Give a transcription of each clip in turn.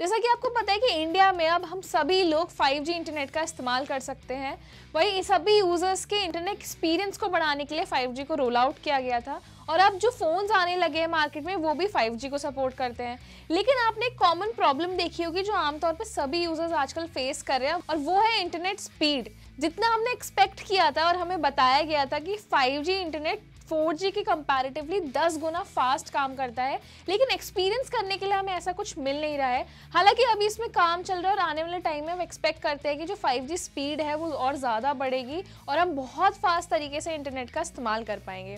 जैसा कि आपको पता है कि इंडिया में अब हम सभी लोग 5G इंटरनेट का इस्तेमाल कर सकते हैं वही सभी यूज़र्स के इंटरनेट एक्सपीरियंस को बढ़ाने के लिए 5G को रोल आउट किया गया था और अब जो फ़ोन्स आने लगे हैं मार्केट में वो भी 5G को सपोर्ट करते हैं लेकिन आपने एक कॉमन प्रॉब्लम देखी होगी जो आमतौर पर सभी यूज़र्स आजकल फेस कर रहे हैं और वो है इंटरनेट स्पीड जितना हमने एक्सपेक्ट किया था और हमें बताया गया था कि 5G इंटरनेट 4G के कंपैरेटिवली 10 गुना फास्ट काम करता है लेकिन एक्सपीरियंस करने के लिए हमें ऐसा कुछ मिल नहीं रहा है हालांकि अभी इसमें काम चल रहा है और आने वाले टाइम में हम एक्सपेक्ट करते हैं कि जो 5G स्पीड है वो और ज़्यादा बढ़ेगी और हम बहुत फास्ट तरीके से इंटरनेट का इस्तेमाल कर पाएंगे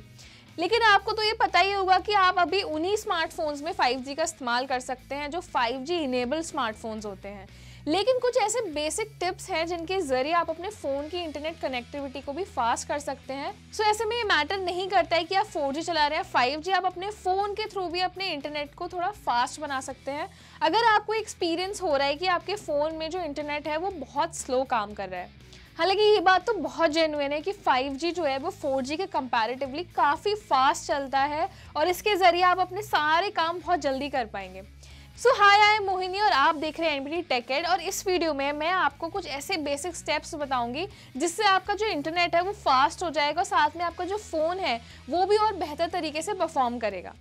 लेकिन आपको तो ये पता ही होगा कि आप अभी उन्हीं स्मार्टफोन्स में 5G का इस्तेमाल कर सकते हैं जो 5G इनेबल स्मार्टफोन्स होते हैं लेकिन कुछ ऐसे बेसिक टिप्स हैं जिनके जरिए आप अपने फ़ोन की इंटरनेट कनेक्टिविटी को भी फास्ट कर सकते हैं सो so, ऐसे में ये मैटर नहीं करता है कि आप फोर चला रहे हैं फाइव आप अपने फ़ोन के थ्रू भी अपने इंटरनेट को थोड़ा फास्ट बना सकते हैं अगर आपको एक्सपीरियंस हो रहा है कि आपके फ़ोन में जो इंटरनेट है वो बहुत स्लो काम कर रहा है हालांकि ये बात तो बहुत जेनुअन है कि 5G जो है वो 4G के कंपैरेटिवली काफ़ी फास्ट चलता है और इसके ज़रिए आप अपने सारे काम बहुत जल्दी कर पाएंगे सो हाय आई एम मोहिनी और आप देख रहे हैं एनबीडी टेक एड और इस वीडियो में मैं आपको कुछ ऐसे बेसिक स्टेप्स बताऊंगी जिससे आपका जो इंटरनेट है वो फास्ट हो जाएगा और साथ में आपका जो फ़ोन है वो भी और बेहतर तरीके से परफॉर्म करेगा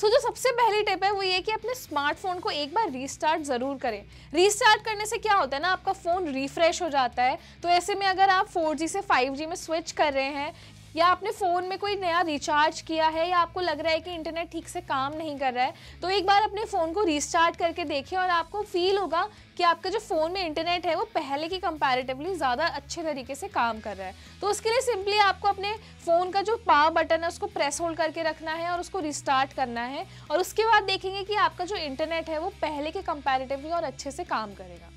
सो so, जो सबसे पहली टिप है वो ये कि अपने स्मार्टफोन को एक बार रीस्टार्ट ज़रूर करें रीस्टार्ट करने से क्या होता है ना आपका फ़ोन रिफ्रेश हो जाता है तो ऐसे में अगर आप फोर से फाइव में स्विच कर रहे हैं या आपने फ़ोन में कोई नया रिचार्ज किया है या आपको लग रहा है कि इंटरनेट ठीक से काम नहीं कर रहा है तो एक बार अपने फ़ोन को रिस्टार्ट करके देखें और आपको फील होगा कि आपका जो फ़ोन में इंटरनेट है वो पहले की कंपैरेटिवली ज़्यादा अच्छे तरीके से काम कर रहा है तो उसके लिए सिंपली आपको अपने फ़ोन का जो पावर बटन है उसको प्रेस होल्ड करके रखना है और उसको रिस्टार्ट करना है और उसके बाद देखेंगे कि आपका जो इंटरनेट है वो पहले के कंपैरेटिवली और अच्छे से काम करेगा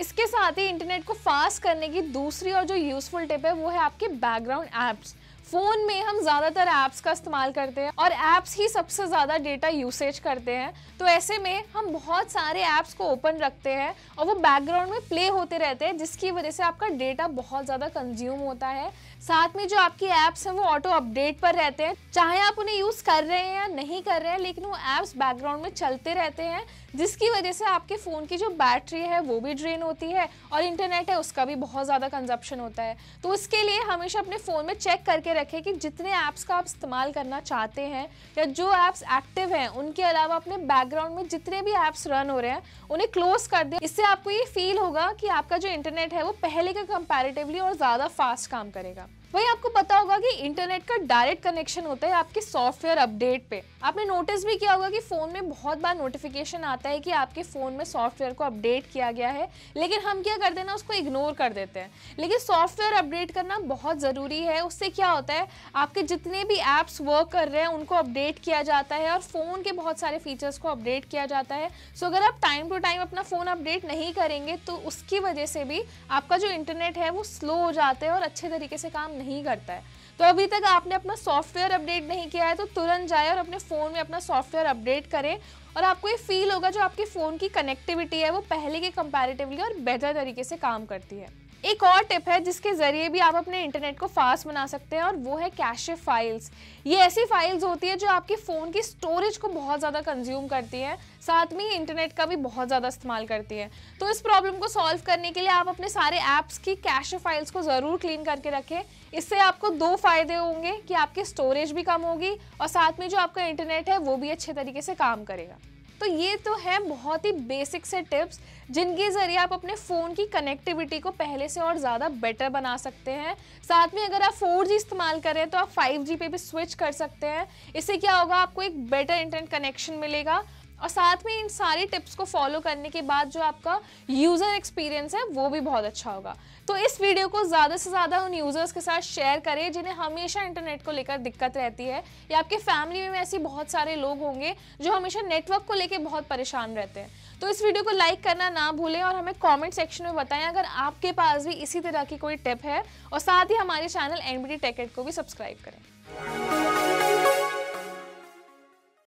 इसके साथ ही इंटरनेट को फास्ट करने की दूसरी और जो यूज़फुल टिप है वो है आपके बैकग्राउंड ऐप्स फ़ोन में हम ज़्यादातर ऐप्स का इस्तेमाल करते हैं और ऐप्स ही सबसे ज़्यादा डेटा यूसेज करते हैं तो ऐसे में हम बहुत सारे ऐप्स को ओपन रखते हैं और वो बैकग्राउंड में प्ले होते रहते हैं जिसकी वजह से आपका डेटा बहुत ज़्यादा कंज्यूम होता है साथ में जो आपकी ऐप्स हैं वो ऑटो अपडेट पर रहते हैं चाहे आप उन्हें यूज़ कर रहे हैं या नहीं कर रहे हैं लेकिन वो ऐप्स बैकग्राउंड में चलते रहते हैं जिसकी वजह से आपके फ़ोन की जो बैटरी है वो भी ड्रेन होती है और इंटरनेट है उसका भी बहुत ज़्यादा कंजप्शन होता है तो उसके लिए हमेशा अपने फ़ोन में चेक करके रखें कि जितने ऐप्स का आप इस्तेमाल करना चाहते हैं या जो ऐप्स एक्टिव हैं उनके अलावा अपने बैकग्राउंड में जितने भी ऐप्स रन हो रहे हैं उन्हें क्लोज कर दें इससे आपको ये फील होगा कि आपका जो इंटरनेट है वो पहले का कंपेरेटिवली और ज़्यादा फास्ट काम करेगा वही आपको पता होगा कि इंटरनेट का डायरेक्ट कनेक्शन होता है आपके सॉफ्टवेयर अपडेट पे आपने नोटिस भी किया होगा कि फ़ोन में बहुत बार नोटिफिकेशन आता है कि आपके फ़ोन में सॉफ्टवेयर को अपडेट किया गया है लेकिन हम क्या करते हैं ना उसको इग्नोर कर देते हैं लेकिन सॉफ्टवेयर अपडेट करना बहुत ज़रूरी है उससे क्या होता है आपके जितने भी ऐप्स वर्क कर रहे हैं उनको अपडेट किया जाता है और फ़ोन के बहुत सारे फीचर्स को अपडेट किया जाता है सो अगर आप टाइम टू टाइम अपना फ़ोन अपडेट नहीं करेंगे तो उसकी वजह से भी आपका जो इंटरनेट है वो स्लो हो जाता है और अच्छे तरीके से काम नहीं करता है तो अभी तक आपने अपना सॉफ्टवेयर अपडेट नहीं किया है तो तुरंत जाए और अपने फ़ोन में अपना सॉफ्टवेयर अपडेट करें और आपको ये फील होगा जो आपके फ़ोन की कनेक्टिविटी है वो पहले के कंपैरेटिवली और बेहतर तरीके से काम करती है एक और टिप है जिसके ज़रिए भी आप अपने इंटरनेट को फास्ट बना सकते हैं और वो है कैशे फाइल्स ये ऐसी फाइल्स होती है जो आपके फ़ोन की स्टोरेज को बहुत ज़्यादा कंज्यूम करती है साथ में ही इंटरनेट का भी बहुत ज़्यादा इस्तेमाल करती है तो इस प्रॉब्लम को सॉल्व करने के लिए आप अपने सारे ऐप्स की कैश फाइल्स को ज़रूर क्लीन करके रखें इससे आपको दो फ़ायदे होंगे कि आपकी स्टोरेज भी कम होगी और साथ में जो आपका इंटरनेट है वो भी अच्छे तरीके से काम करेगा तो ये तो है बहुत ही बेसिक से टिप्स जिनके ज़रिए आप अपने फ़ोन की कनेक्टिविटी को पहले से और ज़्यादा बेटर बना सकते हैं साथ में अगर आप 4G इस्तेमाल करें तो आप 5G पे भी स्विच कर सकते हैं इससे क्या होगा आपको एक बेटर इंटरनेट कनेक्शन मिलेगा और साथ में इन सारे टिप्स को फॉलो करने के बाद जो आपका यूज़र एक्सपीरियंस है वो भी बहुत अच्छा होगा तो इस वीडियो को ज़्यादा से ज़्यादा उन यूज़र्स के साथ शेयर करें जिन्हें हमेशा इंटरनेट को लेकर दिक्कत रहती है या आपके फैमिली में ऐसे बहुत सारे लोग होंगे जो हमेशा नेटवर्क को लेकर बहुत परेशान रहते हैं तो इस वीडियो को लाइक करना ना भूलें और हमें कॉमेंट सेक्शन में बताएं अगर आपके पास भी इसी तरह की कोई टिप है और साथ ही हमारे चैनल एन बी को भी सब्सक्राइब करें